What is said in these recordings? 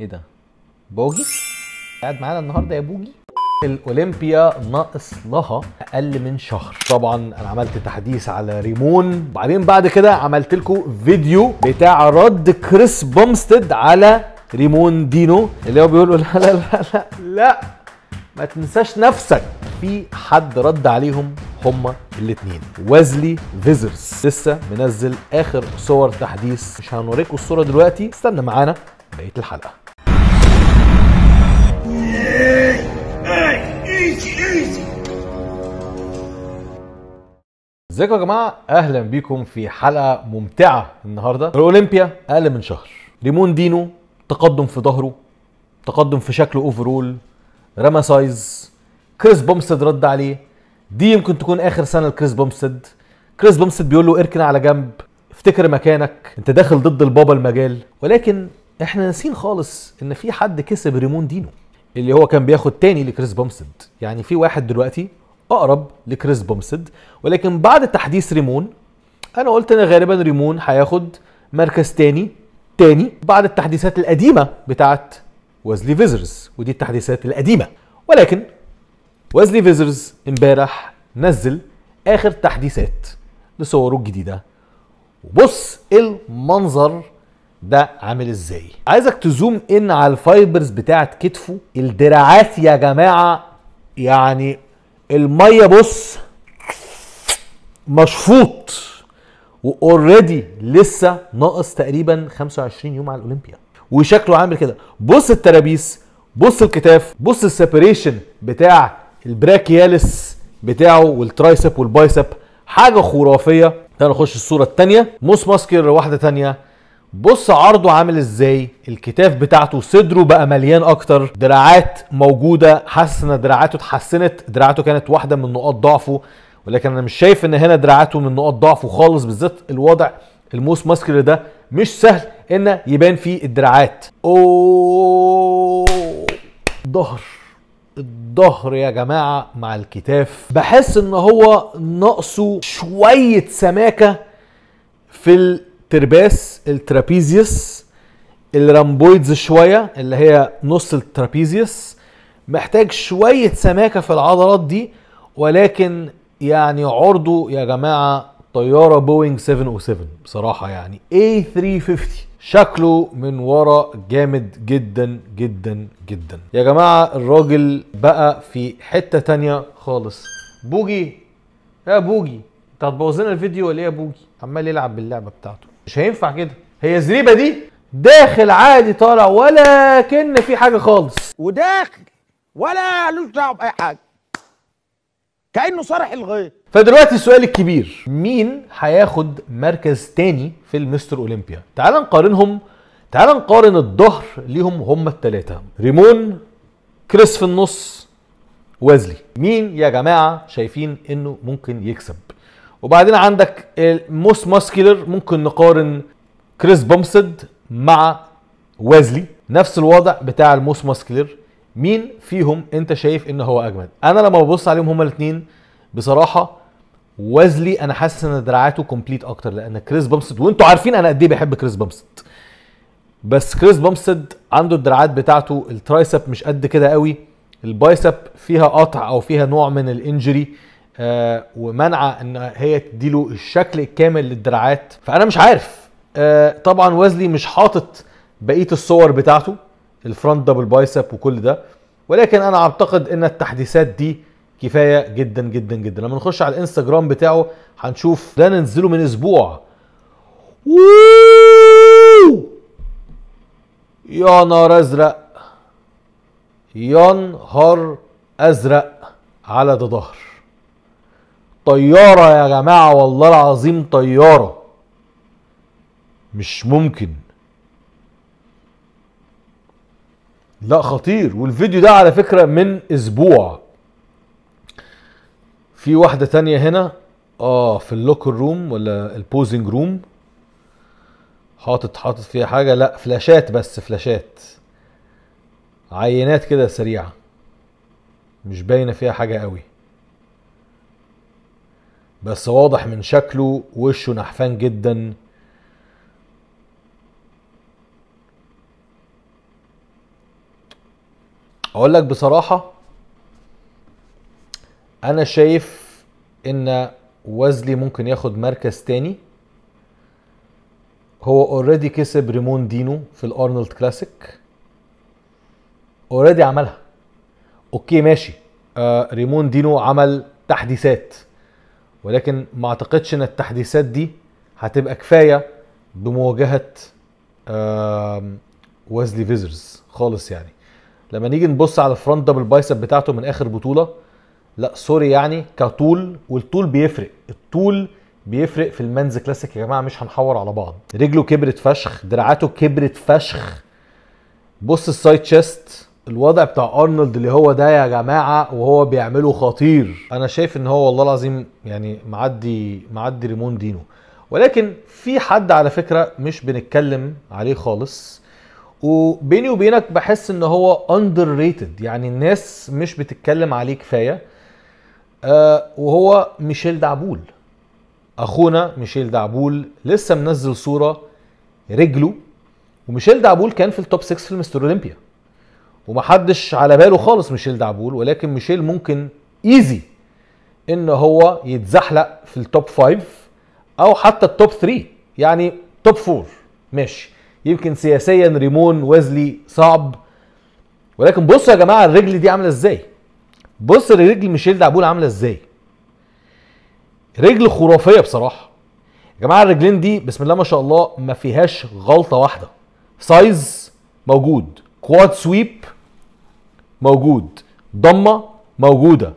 ايه ده بوجي قاعد معانا النهارده يا بوجي الاولمبيا ناقص لها اقل من شهر طبعا انا عملت تحديث على ريمون وبعدين بعد كده عملت لكم فيديو بتاع رد كريس بومستد على ريمون دينو اللي هو بيقول لا لا لا لا, لا. ما تنساش نفسك في حد رد عليهم هما الاثنين ويزلي فيزرز لسه منزل اخر صور تحديث مش هنوريكم الصوره دلوقتي استنى معانا بقيه الحلقه ازيكم يا جماعه اهلا بيكم في حلقه ممتعه النهارده الاولمبيا اقل من شهر ريمون دينو تقدم في ظهره تقدم في شكله اوفرول رمى سايز كريس بومستد رد عليه دي يمكن تكون اخر سنه لكريس بومستد كريس بومستد بيقول له اركن على جنب افتكر مكانك انت داخل ضد البابا المجال ولكن احنا ناسين خالص ان في حد كسب ريمون دينو اللي هو كان بياخد تاني لكريس بومسد يعني في واحد دلوقتي اقرب لكريس بومسد ولكن بعد تحديث ريمون انا قلت ان غالبا ريمون هياخد مركز تاني تاني بعد التحديثات القديمه بتاعت وزلي فيزرز ودي التحديثات القديمه ولكن وزلي فيزرز امبارح نزل اخر تحديثات لصوره الجديده وبص إيه المنظر ده عامل ازاي عايزك تزوم ان على الفايبرز بتاعه كتفه الدراعات يا جماعه يعني الميه بص مشفوط واوريدي لسه ناقص تقريبا 25 يوم على الاولمبيا وشكله عامل كده بص الترابيس بص الكتاف بص السيبريشن بتاع البراكيالس بتاعه والترايسب والبايسب حاجه خرافيه تعال نخش الصوره الثانيه موس ماسكر واحده ثانيه بص عرضه عامل ازاي الكتاف بتاعته صدره بقى مليان اكتر دراعات موجوده حاسس ان دراعاته اتحسنت دراعاته كانت واحده من نقاط ضعفه ولكن انا مش شايف ان هنا دراعاته من نقاط ضعفه خالص بالذات الوضع الموس ماسكر ده مش سهل ان يبان فيه الدراعات اوه ظهر الظهر يا جماعه مع الكتاف بحس ان هو ناقصه شويه سماكه في ترباس الترابيزيوس الرامبويدز شويه اللي هي نص الترابيزيوس محتاج شويه سماكه في العضلات دي ولكن يعني عرضه يا جماعه طياره بوينج 707 بصراحه يعني A350 شكله من ورا جامد جدا جدا جدا يا جماعه الراجل بقى في حته تانية خالص بوجي يا بوجي انت هتبوظ لنا الفيديو ولا ايه يا بوجي عمال يلعب باللعبه بتاعته مش هينفع كده هي زريبه دي داخل عادي طالع ولا في حاجه خالص وداخل ولا لوش دعوه باي حاجه كانه صرح الغيط فدلوقتي السؤال الكبير مين هياخد مركز تاني في المستر اولمبيا تعال نقارنهم تعال نقارن الظهر ليهم هما التلاتة ريمون كريس في النص وازلي مين يا جماعه شايفين انه ممكن يكسب وبعدين عندك الموست ماسكيلر ممكن نقارن كريس بومسد مع ويزلي نفس الوضع بتاع الموست ماسكيلر مين فيهم انت شايف ان هو اجمد انا لما ببص عليهم هما الاثنين بصراحه ويزلي انا حاسس ان دراعاته كومبليت اكتر لان كريس بومسد وانتوا عارفين انا قد ايه بحب كريس بومسد بس كريس بومسد عنده الدراعات بتاعته الترايسب مش قد كده قوي البايسب فيها قطع او فيها نوع من الانجري آه ومنع ان هي تديله الشكل الكامل للدراعات فانا مش عارف آه، طبعا وزلي مش حاطط بقيه الصور بتاعته الفرونت دبل بايسب وكل ده ولكن انا اعتقد ان التحديثات دي كفايه جدا جدا جدا لما نخش على الانستجرام بتاعه هنشوف ده ننزله من اسبوع يا نار ازرق يا نهار ازرق على ده ظهر طيارة يا جماعة والله العظيم طيارة مش ممكن لا خطير والفيديو ده على فكرة من اسبوع في واحدة تانية هنا اه في اللوكر روم ولا البوزنج روم حاطط حاطط فيها حاجة لا فلاشات بس فلاشات عينات كده سريعة مش باينة فيها حاجة قوي بس واضح من شكله وشه نحفان جدا اقول لك بصراحه انا شايف ان وزلي ممكن ياخد مركز تاني هو اوريدي كسب ريمون دينو في الارنولد كلاسيك اوريدي عملها اوكي ماشي آه ريمون دينو عمل تحديثات ولكن ما اعتقدش ان التحديثات دي هتبقى كفايه بمواجهه ويزلي فيزرز خالص يعني لما نيجي نبص على الفرونت دبل بايسب بتاعته من اخر بطوله لا سوري يعني كطول والطول بيفرق الطول بيفرق في المنز كلاسيك يا جماعه مش هنحور على بعض رجله كبرت فشخ دراعاته كبرت فشخ بص السايد تشيست الوضع بتاع ارنولد اللي هو ده يا جماعه وهو بيعمله خطير انا شايف ان هو والله العظيم يعني معدي معدي ريمون دينو ولكن في حد على فكره مش بنتكلم عليه خالص وبيني وبينك بحس ان هو اندر ريتد يعني الناس مش بتتكلم عليه كفايه آه وهو ميشيل دعبول اخونا ميشيل دعبول لسه منزل صوره رجله وميشيل دعبول كان في التوب 6 في المستر اولمبيا ومحدش على باله خالص ميشيل دعبول ولكن ميشيل ممكن ايزي ان هو يتزحلق في التوب 5 او حتى التوب 3 يعني توب 4 ماشي يمكن سياسيا ريمون ويزلي صعب ولكن بصوا يا جماعه الرجل دي عامله ازاي بص لرجل ميشيل دعبول عامله ازاي رجل خرافيه بصراحه يا جماعه الرجلين دي بسم الله ما شاء الله ما فيهاش غلطه واحده سايز موجود كواد سويب موجود ضمه موجوده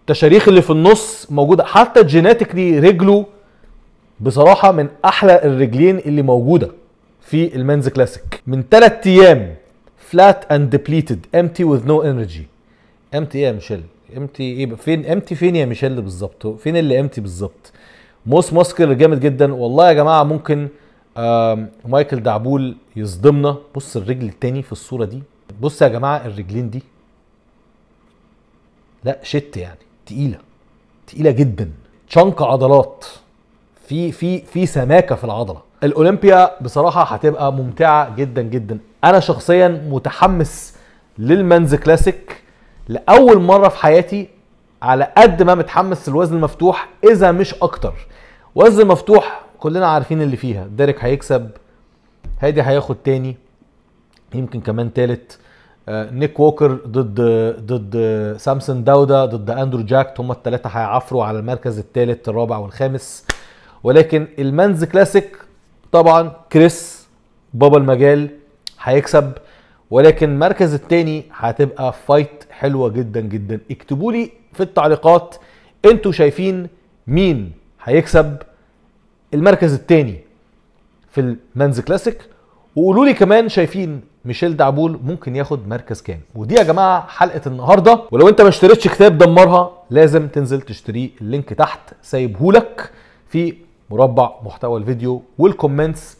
التشاريخ اللي في النص موجوده حتى جيناتيكلي رجله بصراحه من احلى الرجلين اللي موجوده في المنز كلاسيك من ثلاث ايام فلات اند ديبليتد امتي وذ نو انرجي امتي ايه يا ميشيل امتي ايه فين امتي فين يا ميشيل بالظبط فين اللي امتي بالظبط موس ماسكر جامد جدا والله يا جماعه ممكن مايكل دعبول يصدمنا بص الرجل التاني في الصوره دي بص يا جماعه الرجلين دي لا شت يعني تقيله تقيله جدا شنك عضلات في في في سماكه في العضله الاولمبيا بصراحه هتبقى ممتعه جدا جدا انا شخصيا متحمس للمنز كلاسيك لاول مره في حياتي على قد ما متحمس للوزن المفتوح اذا مش اكتر وزن مفتوح كلنا عارفين اللي فيها ديريك هيكسب هادي هياخد تاني يمكن كمان تالت آه، نيك ووكر ضد ضد سامسون داودا ضد اندرو جاك هم الثلاثه هيعفروا على المركز الثالث الرابع والخامس ولكن المنز كلاسيك طبعا كريس بابا المجال هيكسب ولكن المركز الثاني هتبقى فايت حلوه جدا جدا اكتبوا لي في التعليقات انتوا شايفين مين هيكسب المركز الثاني في المنز كلاسيك وقولوا لي كمان شايفين ميشيل دعبول ممكن ياخد مركز كام ودي يا جماعه حلقه النهارده ولو انت ما اشتريتش كتاب دمرها لازم تنزل تشتريه اللينك تحت سايبهولك في مربع محتوى الفيديو والكومنتس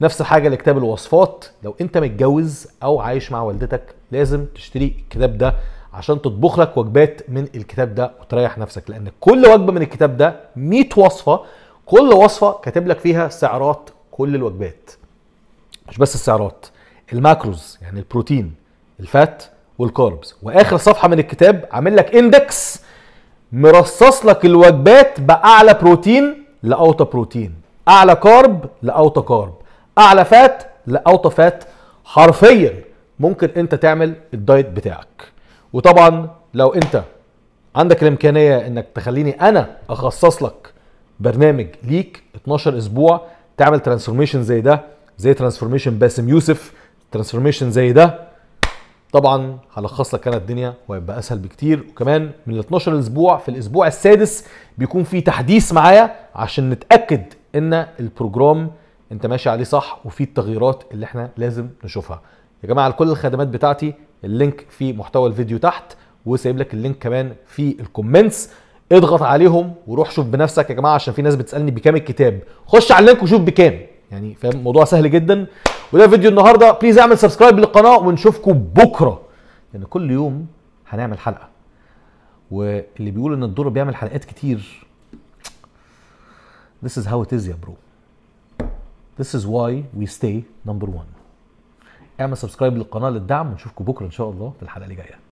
نفس الحاجه لكتاب الوصفات لو انت متجوز او عايش مع والدتك لازم تشتري الكتاب ده عشان تطبخ لك وجبات من الكتاب ده وتريح نفسك لان كل وجبه من الكتاب ده 100 وصفه كل وصفه كاتب لك فيها سعرات كل الوجبات مش بس السعرات الماكروز يعني البروتين الفات والكاربز واخر صفحه من الكتاب عامل لك اندكس مرصص لك الوجبات باعلى بروتين لاوطى بروتين اعلى كارب لاوطى كارب اعلى فات لاوطى فات حرفيا ممكن انت تعمل الدايت بتاعك وطبعا لو انت عندك الامكانيه انك تخليني انا اخصص لك برنامج ليك 12 اسبوع تعمل ترانسفورميشن زي ده زي ترانسفورميشن باسم يوسف ترانسفورميشن زي ده طبعا هلخص لك انا الدنيا وهيبقى اسهل بكتير وكمان من ال 12 اسبوع في الاسبوع السادس بيكون في تحديث معايا عشان نتاكد ان البروجرام انت ماشي عليه صح وفي التغييرات اللي احنا لازم نشوفها يا جماعه لكل الخدمات بتاعتي اللينك في محتوى الفيديو تحت وسايب لك اللينك كمان في الكومنتس اضغط عليهم وروح شوف بنفسك يا جماعه عشان في ناس بتسالني بكام الكتاب خش على اللينك وشوف بكام يعني فاهم الموضوع سهل جدا وده فيديو النهارده بليز اعمل سبسكرايب للقناه ونشوفكم بكره لان يعني كل يوم هنعمل حلقه واللي بيقول ان الدور بيعمل حلقات كتير This is how it is يا برو This is why we stay number one اعمل سبسكرايب للقناه للدعم ونشوفكم بكره ان شاء الله في الحلقه اللي جايه